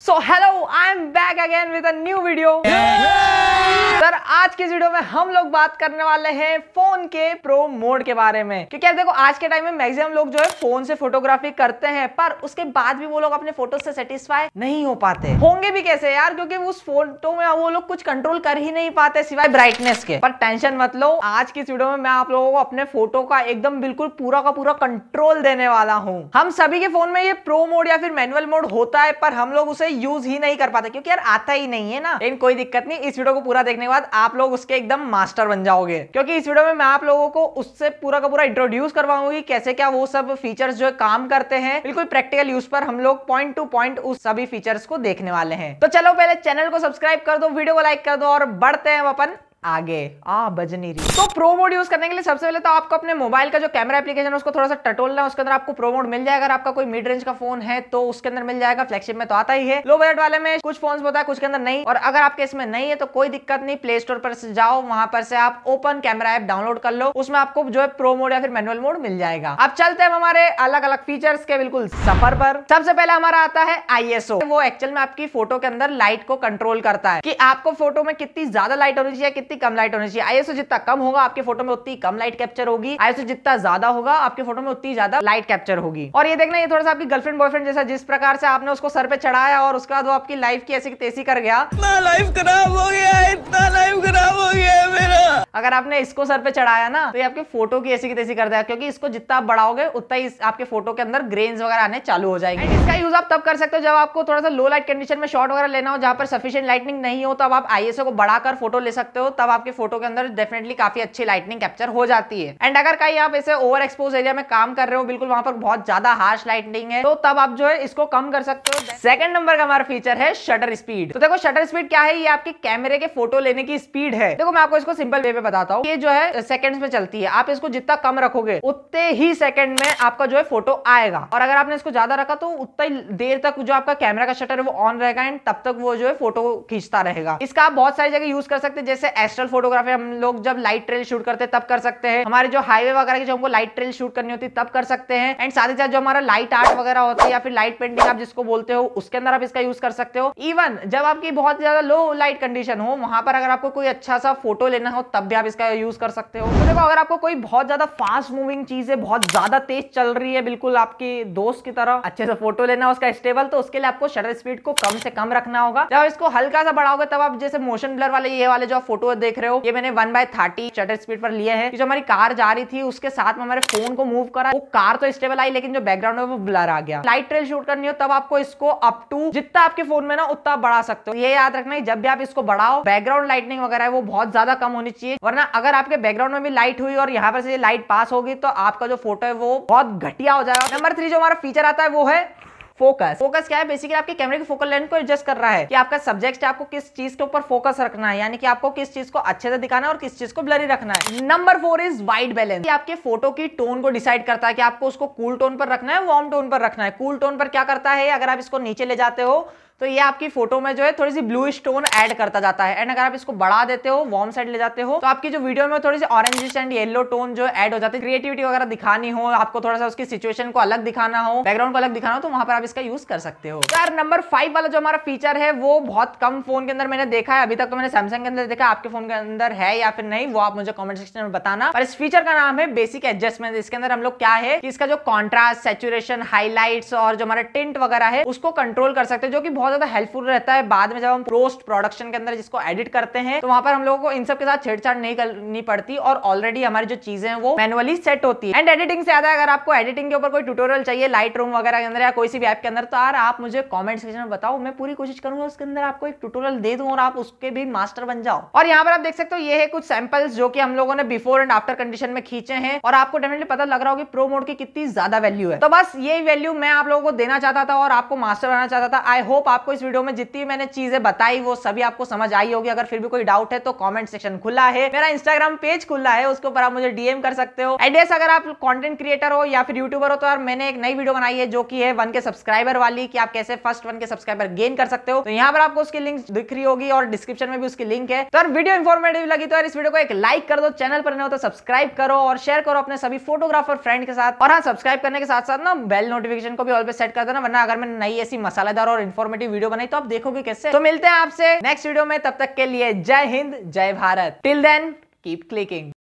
So hello, I am back again with a new video. Yeah. Sir आज के video में हम लोग बात करने वाले हैं फोन के प्रो मोड के बारे में क्योंकि यार देखो आज के टाइम में मैक्सिमम लोग जो है फोन से फोटोग्राफी करते हैं पर उसके बाद भी वो लोग अपने फोटो से सेटिस्फाई नहीं हो पाते होंगे भी कैसे यार क्योंकि उस फोटो में वो लोग कुछ कंट्रोल कर ही नहीं पाते सिवाय ब्राइटनेस के पर टेंशन मत लो आज की वीडियो में मैं आप लोगों को अपने फोटो का एकदम बिल्कुल पूरा का पूरा कंट्रोल देने वाला हूँ हम सभी के फोन में ये प्रो मोड या फिर मैनुअल मोड होता है पर हम लोग उसे यूज ही नहीं कर पाते क्योंकि यार आता ही नहीं है ना लेकिन कोई दिक्कत नहीं इस वीडियो को पूरा देखने के बाद आप लोग उसके एकदम मास्टर बन जाओगे क्योंकि इस वीडियो में मैं आप लोगों को उससे पूरा का पूरा इंट्रोड्यूस करवाऊंगी कैसे क्या वो सब फीचर्स जो काम करते हैं बिल्कुल प्रैक्टिकल यूज पर हम लोग पॉइंट टू पॉइंट उस सभी फीचर्स को देखने वाले हैं तो चलो पहले चैनल को सब्सक्राइब कर दो वीडियो को लाइक कर दो और बढ़ते हैं अपन आगे आ बज नहीं रही तो प्रो मोड यूज करने के लिए सबसे पहले तो आपको अपने मोबाइल का जो कैमरा एप्लीकेशन है उसको थोड़ा सा टटोलना है उसके अंदर आपको प्रो मोड मिल जाएगा अगर आपका कोई मिड रेंज का फोन है तो उसके अंदर मिल जाएगा फ्लैगशिप में तो आता ही है लो बजट वाले में कुछ फोन होता है कुछ के अंदर नहीं और अगर आपके इसमें नहीं है तो कोई दिक्कत नहीं प्ले स्टोर पर जाओ वहां पर से आप ओपन कैमरा ऐप डाउनलोड कर लो उसमें आपको जो है प्रो मोड या फिर मैनुअल मोड मिल जाएगा अब चलते हैं हमारे अलग अलग फीचर्स के बिल्कुल सफर पर सबसे पहले हमारा आता है आईएसओ वो एक्चुअल में आपकी फोटो के अंदर लाइट को कंट्रोल करता है की आपको फोटो में कितनी ज्यादा लाइट होनी चाहिए कितनी कम लाइट होनी चाहिए आईएसओ जितना कम होगा आपके फोटो में उतनी कम लाइट कैप्चर होगी आईएसओ जितना ज्यादा होगा आपके फोटो में उतनी ज्यादा लाइट कैप्चर होगी और ये देखना ये थोड़ा सा आपकी गर्लफ्रेंड बॉयफ्रेंड जैसा जिस प्रकार से आपने उसको सर पे चढ़ाया और उसके बाद वो आपकी लाइफ की ऐसी तेजी कर गया लाइफ खराब हो गया इतना लाइफ खराब हो गया मेरा अगर आपने इसको सर पे चढ़ाया ना तो ये आपके फोटो की ऐसी की तैसी कर देगा क्योंकि इसको जितना आप बढ़ाओगे उतना ही आपके फोटो के अंदर ग्रेन वगैरह आने चालू हो जाएंगे इसका यूज आप तब कर सकते हो जब आपको थोड़ा सा लो लाइट कंडीशन में शॉट वगैरह लेना हो जहाँ पर सफिशियंट लाइटनिंग नहीं हो तो आप आईएसओ को बढ़ाकर फोटो ले सकते हो तब आपके फोटो के अंदर डेफिनेटली काफी अच्छी लाइटनिंग कैप्चर हो जाती है एंड अगर कहीं आप इसे ओवर एक्सपोज एरिया में काम कर रहे हो बिल्कुल वहां पर बहुत ज्यादा हार्श लाइटनिंग है तो तब आप जो है इसको कम कर सकते हो सेकंड नंबर का हमारा फीचर है शटर स्पीड तो देखो शटर स्पीड क्या है ये आपके कैमरे के फोटो लेने की स्पीड है देखो मैं आपको इसको सिंपल वे में बताता हूँ ये जो है सेकंड में चलती है आप इसको जितना कम रखोगे उतने ही सेकंड में आपका जो है फोटो आएगा और अगर आपने इसको ज्यादा रखा तो उतना ही देर तक जो आपका कैमरा का शटर है वो ऑन रहेगा एंड तब तक वो जो है फोटो खींचता रहेगा इसका आप बहुत सारी जगह यूज कर सकते हैं जैसे नेशनल फोटोग्राफी हम लोग जब लाइट ट्रेल शूट करते हैं तब कर सकते हैं हमारे जो हाईवे वगैरह की जो हमको लाइट ट्रेल शूट करनी होती है तब कर सकते हैं एंड साथ ही साथ जो हमारा लाइट आर्ट वगैरह होता है या फिर लाइट पेंटिंग आप जिसको बोलते हो उसके अंदर आप इसका यूज कर सकते हो इवन जब आपकी बहुत ज्यादा लो लाइट कंडीशन हो वहां पर अगर आपको कोई अच्छा सा फोटो लेना हो तब भी आप इसका यूज कर सकते हो तो देखो अगर आपको कोई बहुत ज्यादा फास्ट मूविंग चीज है बहुत ज्यादा तेज चल रही है बिल्कुल आपकी दोस्त की तरह अच्छे से फोटो लेना उसका स्टेबल तो उसके लिए आपको शटर स्पीड को कम से कम रखना होगा जब इसको हल्का सा बढ़ाओगे तब आप जैसे मोशन ब्लर वाले ये वाले जो फोटो देख रहे हो ये मैंने one by thirty shutter speed पर लिया है जो हमारी कार जा रही थी उसके साथ में हमारे फोन को मूव करा वो कार तो स्टेबल आई लेकिन जो बैकग्राउंड है वो ब्लर आ गया लाइट ट्रेल शूट करनी हो तब आपको इसको अप टू जितना आपके फोन में ना उतना बढ़ा सकते हो ये याद रखना है जब भी आप इसको बढ़ाओ बैकग्राउंड लाइटनिंग वगैरह है वो बहुत ज्यादा कम होनी चाहिए वरना अगर आपके बैकग्राउंड में भी लाइट हुई और यहाँ पर से लाइट पास होगी तो आपका जो फोटो है वो बहुत घटिया हो जाएगा नंबर थ्री जो हमारा फीचर आता है वो है फोकस फोकस क्या है बेसिकली आपके कैमरे के फोकल लेंथ को एडजस्ट कर रहा है कि आपका सब्जेक्ट आपको किस चीज के ऊपर फोकस रखना है यानी कि आपको किस चीज को अच्छे से दिखाना है और किस चीज को ब्लरी रखना है number four is white balance आपके फोटो की टोन को डिसाइड करता है कि आपको उसको कूल टोन पर रखना है वार्म टोन पर रखना है कूल टोन पर क्या करता है अगर आप इसको नीचे ले जाते हो तो ये आपकी फोटो में जो है थोड़ी सी ब्लू स्टोन ऐड करता जाता है एंड अगर आप इसको बढ़ा देते हो वॉर्म साइड ले जाते हो तो आपकी जो वीडियो में थोड़ी सी ऑरेंज एंड येलो टोन जो ऐड हो जाती है क्रिएटिविटी वगैरह दिखानी हो आपको थोड़ा सा उसकी सिचुएशन को अलग दिखाना हो बैकग्राउंड को अलग दिखाना हो तो वहां पर आप इसका यूज कर सकते हो तो यार नंबर फाइव वाला जो हमारा फीचर है वो बहुत कम फोन के अंदर मैंने देखा है अभी तक तो मैंने सैमसंग के अंदर देखा आपके फोन के अंदर है या फिर नहीं वो आप मुझे कॉमेंट सेक्शन में बताना और इस फीचर का नाम है बेसिक एडजस्टमेंट इसके अंदर हम लोग क्या है कि इसका जो कॉन्ट्रास्ट सेचुरेशन हाईलाइट्स और जो हमारा टिंट वगैरह है उसको कंट्रोल कर सकते हैं जो कि बहुत बहुत ज्यादा हेल्पफुल रहता है बाद में जब हम पोस्ट प्रोडक्शन के अंदर जिसको एडिट करते हैं तो वहां पर हम लोगों को इन सब के साथ छेड़छाड़ नहीं करनी पड़ती और ऑलरेडी हमारी जो चीजें हैं वो मैनुअली सेट होती है एंड एडिटिंग से ज्यादा अगर आपको एडिटिंग के ऊपर कोई ट्यूटोरियल चाहिए लाइट रूम वगैरह के अंदर या कोई सी भी ऐप के अंदर तो यार आप मुझे कॉमेंट सेक्शन में बताओ मैं पूरी कोशिश करूंगा उसके अंदर आपको एक ट्यूटोरियल दे दूं और आप उसके भी मास्टर बन जाओ और यहाँ पर आप देख सकते हो ये है कुछ सैंपल्स जो कि हम लोगों ने बिफोर एंड आफ्टर कंडीशन में खींचे हैं और आपको डेफिनेटली पता लग रहा होगा कि प्रो मोड की कितनी ज्यादा वैल्यू है तो बस ये वैल्यू मैं आप लोगों को देना चाहता था और आपको मास्टर बनाना चाहता था आई होप आपको इस वीडियो में जितनी मैंने चीजें बताई वो सभी आपको समझ आई होगी अगर फिर भी कोई डाउट है तो कॉमेंट सेक्शन खुला है मेरा इंस्टाग्राम पेज खुला है उसके ऊपर आप मुझे डीएम कर सकते हो एड्रेस अगर आप कॉन्टेंट क्रिएटर हो या फिर यूट्यूबर हो तो यार मैंने एक नई वीडियो बनाई है जो की है वन के सब्सक्राइबर वाली की आप कैसे फर्स्ट वन के सब्सक्राइबर गेन कर सकते हो तो यहाँ पर आपको उसकी लिंक दिख रही होगी और डिस्क्रिप्शन में भी उसकी लिंक है तो वीडियो इन्फॉर्मेटिव लगी तो यार इस वीडियो को एक लाइक कर दो चैनल पर नहीं हो तो सब्सक्राइब करो और शेयर करो अपने सभी फोटोग्राफर फ्रेंड के साथ और हाँ सब्सक्राइब करने के साथ साथ ना बेल नोटिफिकेशन को भी ऑल पे सेट कर देना वरना अगर मैं नई ऐसी मसालेदार और इन्फॉर्मेटिव वीडियो बनाई तो आप देखोगे कैसे तो मिलते हैं आपसे नेक्स्ट वीडियो में तब तक के लिए Jai Hind Jai Bharat till then keep clicking